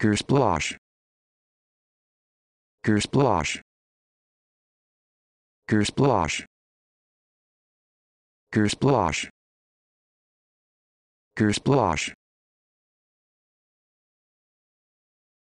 Kersplosh. Kersplosh. Kersplosh. Kersplosh. Kersplosh.